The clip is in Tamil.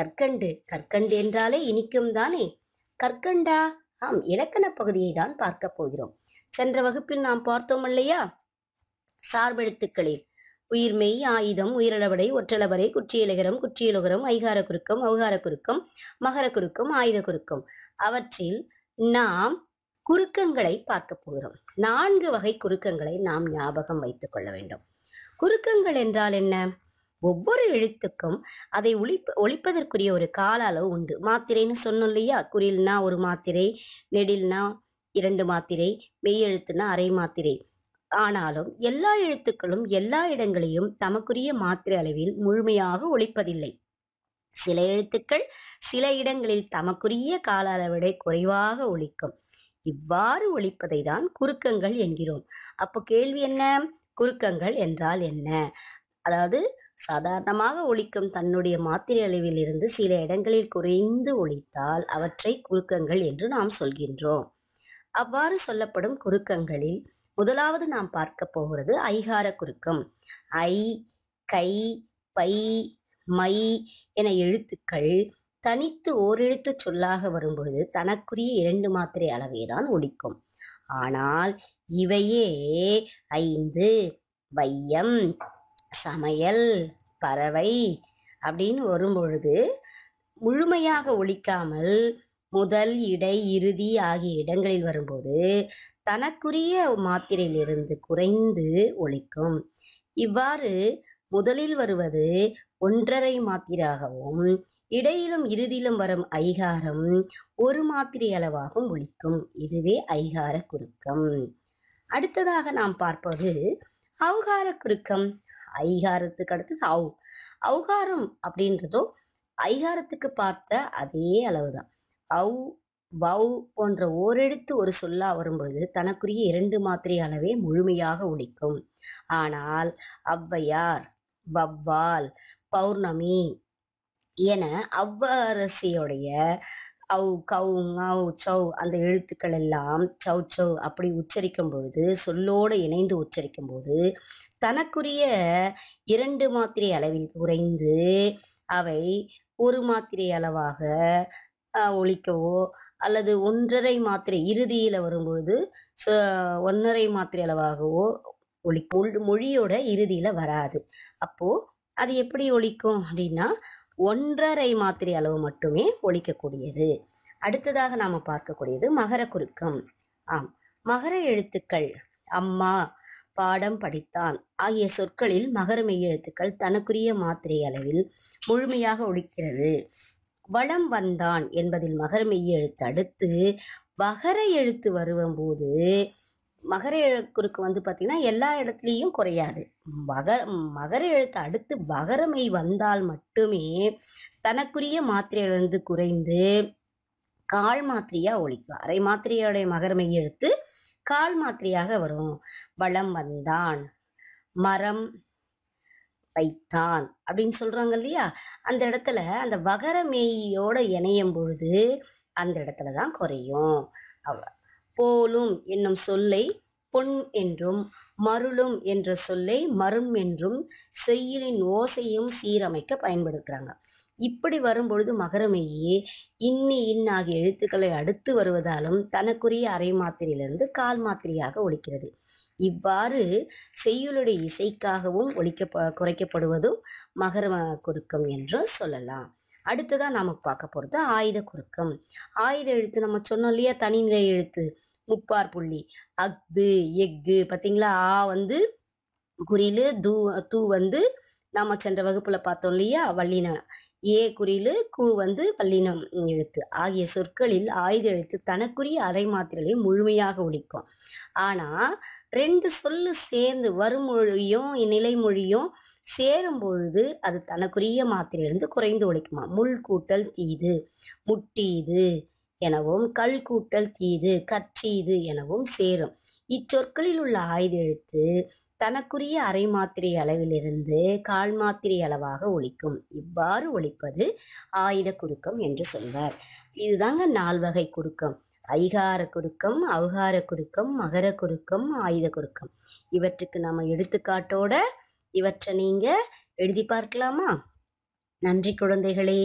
கற்கண்டு கற்கண்டு என்றாலே இனிக்கும் தானே கற்கண்டா ஆம் இலக்கண பகுதியை தான் பார்க்க போகிறோம் சென்ற வகுப்பில் நாம் பார்த்தோம் இல்லையா சார்பெழுத்துக்களில் உயிர்மெய் ஆயுதம் உயிரளவடை ஒற்றளவரை குற்றியலகரம் குற்றியலுகரம் ஐகார குறுக்கம் அவகார குறுக்கம் மகர குறுக்கம் ஆயுத குறுக்கம் அவற்றில் நாம் குறுக்கங்களை பார்க்க போகிறோம் நான்கு வகை குறுக்கங்களை நாம் ஞாபகம் வைத்துக் கொள்ள வேண்டும் குறுக்கங்கள் என்றால் என்ன ஒவ்வொரு எழுத்துக்கும் அதை ஒழிப்ப ஒழிப்பதற்குரிய ஒரு கால அளவு உண்டு மாத்திரைன்னு சொன்னோம் இல்லையா குறில்னா ஒரு மாத்திரை நெடில்னா இரண்டு மாத்திரை மெய் எழுத்துனா அரை மாத்திரை ஆனாலும் எல்லா எழுத்துக்களும் எல்லா இடங்களையும் தமக்குரிய மாத்திரை அளவில் முழுமையாக ஒழிப்பதில்லை சில எழுத்துக்கள் சில இடங்களில் தமக்குரிய கால அளவிட குறைவாக ஒழிக்கும் இவ்வாறு ஒழிப்பதை தான் குறுக்கங்கள் என்கிறோம் அப்போ கேள்வி என்ன குறுக்கங்கள் என்றால் என்ன அதாவது சாதாரணமாக ஒழிக்கும் தன்னுடைய மாத்திரை அளவில் இருந்து சில இடங்களில் குறைந்து ஒழித்தால் அவற்றை குறுக்கங்கள் என்று நாம் சொல்கின்றோம் அவ்வாறு சொல்லப்படும் குறுக்கங்களில் முதலாவது நாம் பார்க்க போகிறது ஐகார குறுக்கம் ஐ கை பை மை என எழுத்துக்கள் தனித்து ஓரெழுத்து சொல்லாக வரும்பொழுது தனக்குரிய இரண்டு மாத்திரை அளவே தான் ஒழிக்கும் ஆனால் இவையே ஐந்து வையம் சமையல் பறவை அப்படின்னு வரும்பொழுது முழுமையாக ஒழிக்காமல் முதல் இடை இறுதி ஆகிய இடங்களில் வரும்போது தனக்குரிய மாத்திரையிலிருந்து குறைந்து ஒழிக்கும் இவ்வாறு முதலில் வருவது ஒன்றரை மாத்திராகவும் இடையிலும் இறுதியிலும் வரும் ஐகாரம் ஒரு மாத்திரை அளவாகவும் ஒழிக்கும் இதுவே ஐகார குறுக்கம் அடுத்ததாக நாம் பார்ப்பது அவகார குறுக்கம் ஐகாரத்துக்கு அடுத்தது அவு அவுகாரம் அப்படின்றதோ ஐகாரத்துக்கு பார்த்த அதே அளவு தான் அவு வௌ போன்ற ஓரெழுத்து ஒரு சொல்லா வரும்பொழுது தனக்குரிய இரண்டு மாத்திரை அளவே முழுமையாக ஒழிக்கும் ஆனால் அவ்வையார் வவ்வால் பௌர்ணமி என அவ்வரசியுடைய அவு கவு அவ் சௌ அந்த எழுத்துக்கள் எல்லாம் சௌ சௌ அப்படி உச்சரிக்கும் பொழுது சொல்லோடு இணைந்து உச்சரிக்கும் போது தனக்குரிய இரண்டு மாத்திரை அளவில் குறைந்து அவை ஒரு மாத்திரை அளவாக ஒழிக்கவோ அல்லது ஒன்றரை மாத்திரை இறுதியில் வரும்பொழுது ஒன்றரை மாத்திரை அளவாகவோ ஒழி மொழியோட இறுதியில் வராது அப்போது அது எப்படி ஒழிக்கும் அப்படின்னா ஒன்றரை மாத்திரை அளவு மட்டுமே ஒழிக்கக்கூடியது அடுத்ததாக நாம் பார்க்கக்கூடியது மகர குறுக்கம் ஆம் மகர எழுத்துக்கள் அம்மா பாடம் படித்தான் ஆகிய சொற்களில் மகர மெய் எழுத்துக்கள் தனக்குரிய மாத்திரை அளவில் முழுமையாக ஒழிக்கிறது வளம் வந்தான் என்பதில் மகர மெய் எழுத்து அடுத்து வகர எழுத்து வருவம்போது மகர எழுக்குருக்கு வந்து பார்த்திங்கன்னா எல்லா இடத்துலையும் குறையாது மக மகர எழுத்து அடுத்து மகரமை வந்தால் மட்டுமே தனக்குரிய மாத்திரைகள் வந்து குறைந்து கால் மாத்திரையாக ஒழிக்கும் அரை மாத்திரையோடைய மகரமை எழுத்து கால் மாத்திரையாக வரும் வளம் வந்தான் மரம் வைத்தான் அப்படின்னு சொல்கிறாங்க இல்லையா அந்த இடத்துல அந்த வகரமேயோட இணையும் பொழுது அந்த இடத்துல தான் குறையும் அவ்வளோ போலும் என்னும் சொல்லை பொன் என்றும் மருளும் என்ற சொல்லை மரும் என்றும் செய்யலின் ஓசையும் சீரமைக்க பயன்படுத்துகிறாங்க இப்படி வரும்பொழுது மகரமையே இன்னி இன் ஆகிய எழுத்துக்களை அடுத்து வருவதாலும் தனக்குரிய அரை மாத்திரையிலிருந்து கால் மாத்திரையாக ஒழிக்கிறது இவ்வாறு செய்யுளுடைய இசைக்காகவும் ஒழிக்க குறைக்கப்படுவதும் மகர குறுக்கம் என்று சொல்லலாம் அடுத்ததாக நாம் பார்க்க போகிறது ஆயுத குறுக்கம் ஆயுத எழுத்து நம்ம சொன்னோம் இல்லையா தனிநிலை எழுத்து முப்பார் புள்ளி அஃது எஃகு பார்த்தீங்களா ஆ வந்து குறியில் தூ தூ வந்து நாம் சென்ற வகுப்பில் பார்த்தோம் இல்லையா வல்லின ஏ குறியில் கு வந்து பல்லினம் எழுத்து ஆகிய சொற்களில் ஆயுத எழுத்து தனக்குரிய அரை மாத்திரையை முழுமையாக ஒழிக்கும் ஆனால் ரெண்டு சொல்லு சேர்ந்து வருமொழியும் மொழியும் சேரும் பொழுது அது தனக்குரிய மாத்திரையிலிருந்து குறைந்து ஒழிக்குமா முள் கூட்டல் தீது முட்டீது எனவும் கல் கூட்டல் தீது கற்றீது எனவும் சேரும் இச்சொற்களில் உள்ள ஆயுத எழுத்து தனக்குரிய அரை மாத்திரை அளவிலிருந்து கால் மாத்திரை அளவாக ஒழிக்கும் இவ்வாறு ஒழிப்பது ஆயுத குறுக்கம் என்று சொல்வார் இதுதாங்க நால்வகை குறுக்கம் ஐகார குறுக்கம் அவகார குறுக்கம் மகர குறுக்கம் ஆயுத குறுக்கம் இவற்றுக்கு நம்ம எடுத்துக்காட்டோட இவற்றை நீங்கள் எழுதி பார்க்கலாமா நன்றி குழந்தைகளே